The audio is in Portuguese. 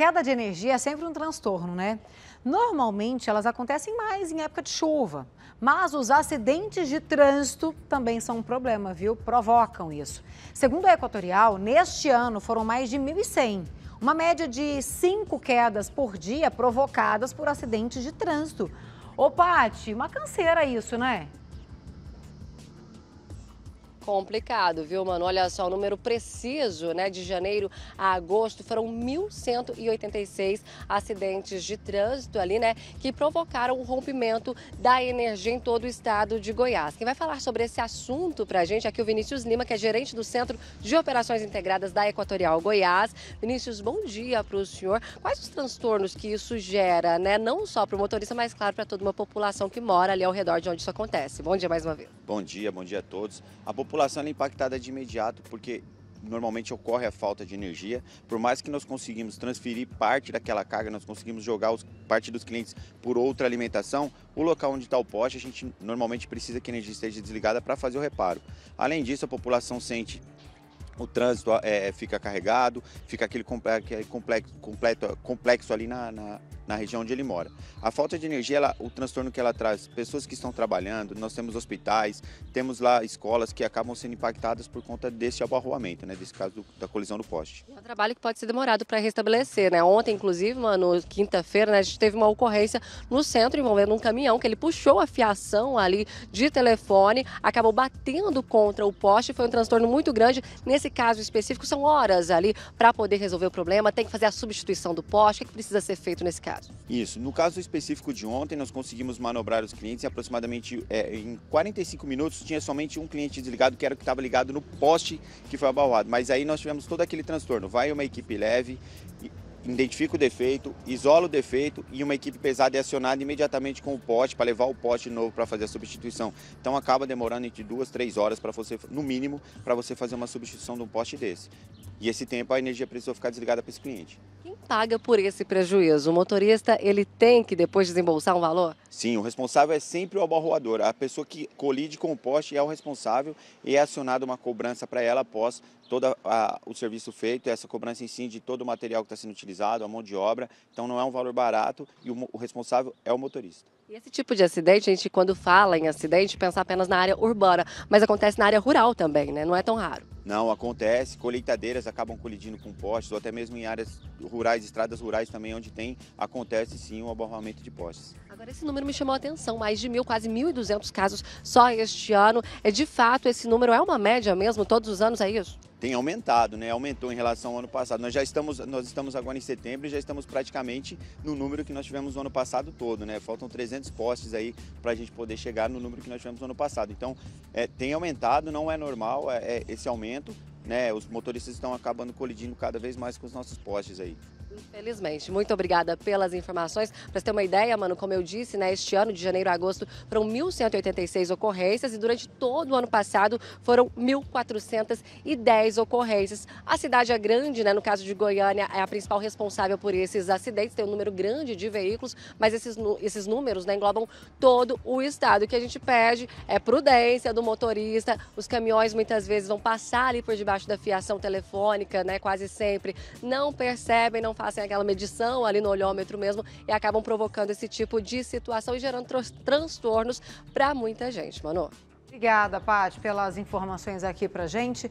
Queda de energia é sempre um transtorno, né? Normalmente elas acontecem mais em época de chuva, mas os acidentes de trânsito também são um problema, viu? Provocam isso. Segundo a Equatorial, neste ano foram mais de 1.100, uma média de cinco quedas por dia provocadas por acidentes de trânsito. Ô, Paty, uma canseira isso, né? Complicado, viu, mano? Olha só, o número preciso, né? De janeiro a agosto foram 1.186 acidentes de trânsito ali, né? Que provocaram o rompimento da energia em todo o estado de Goiás. Quem vai falar sobre esse assunto pra gente é aqui o Vinícius Lima, que é gerente do Centro de Operações Integradas da Equatorial Goiás. Vinícius, bom dia para o senhor. Quais os transtornos que isso gera, né? Não só para o motorista, mas claro, para toda uma população que mora ali ao redor de onde isso acontece. Bom dia mais uma vez. Bom dia, bom dia a todos. A população é impactada de imediato, porque normalmente ocorre a falta de energia. Por mais que nós conseguimos transferir parte daquela carga, nós conseguimos jogar os, parte dos clientes por outra alimentação, o local onde está o poste, a gente normalmente precisa que a energia esteja desligada para fazer o reparo. Além disso, a população sente o trânsito é, é fica carregado, fica aquele complexo, complexo, complexo ali na, na na região onde ele mora. A falta de energia, ela, o transtorno que ela traz, pessoas que estão trabalhando, nós temos hospitais, temos lá escolas que acabam sendo impactadas por conta desse abarroamento, né, desse caso do, da colisão do poste. É um trabalho que pode ser demorado para restabelecer, né? Ontem, inclusive, mano, quinta-feira, né, a gente teve uma ocorrência no centro envolvendo um caminhão que ele puxou a fiação ali de telefone, acabou batendo contra o poste, foi um transtorno muito grande. Nesse caso específico, são horas ali para poder resolver o problema, tem que fazer a substituição do poste, o que precisa ser feito nesse caso? caso. Isso. No caso específico de ontem, nós conseguimos manobrar os clientes em aproximadamente é, em 45 minutos. Tinha somente um cliente desligado, que era o que estava ligado no poste que foi abalado. Mas aí nós tivemos todo aquele transtorno. Vai uma equipe leve, identifica o defeito, isola o defeito e uma equipe pesada é acionada imediatamente com o poste para levar o poste novo para fazer a substituição. Então acaba demorando entre duas, três horas para você, no mínimo, para você fazer uma substituição de um poste desse. E esse tempo a energia precisou ficar desligada para esse cliente. Quem paga por esse prejuízo? O motorista, ele tem que depois desembolsar um valor? Sim, o responsável é sempre o abarroador. A pessoa que colide com o poste é o responsável e é acionada uma cobrança para ela após todo a, o serviço feito, essa cobrança em si de todo o material que está sendo utilizado, a mão de obra. Então não é um valor barato e o, o responsável é o motorista. E esse tipo de acidente, a gente quando fala em acidente, pensa apenas na área urbana, mas acontece na área rural também, né? Não é tão raro. Não, acontece, colheitadeiras acabam colidindo com postes, ou até mesmo em áreas rurais, estradas rurais também, onde tem, acontece sim o um aborramento de postes. Agora, esse número me chamou a atenção, mais de mil, quase 1.200 casos só este ano. É De fato, esse número é uma média mesmo, todos os anos é isso? tem aumentado, né? Aumentou em relação ao ano passado. Nós já estamos, nós estamos agora em setembro e já estamos praticamente no número que nós tivemos o ano passado todo, né? Faltam 300 postes aí para a gente poder chegar no número que nós tivemos no ano passado. Então, é, tem aumentado, não é normal é, é esse aumento, né? Os motoristas estão acabando colidindo cada vez mais com os nossos postes aí. Infelizmente. Muito obrigada pelas informações. Para ter uma ideia, mano, como eu disse, né, este ano, de janeiro a agosto, foram 1.186 ocorrências e durante todo o ano passado foram 1.410 ocorrências. A cidade é grande, né, no caso de Goiânia, é a principal responsável por esses acidentes, tem um número grande de veículos, mas esses, esses números né, englobam todo o estado. O que a gente pede é prudência do motorista, os caminhões muitas vezes vão passar ali por debaixo da fiação telefônica, né, quase sempre, não percebem, não fazem aquela medição ali no olhômetro mesmo e acabam provocando esse tipo de situação e gerando transtornos para muita gente, Manu. Obrigada, Paty, pelas informações aqui para gente.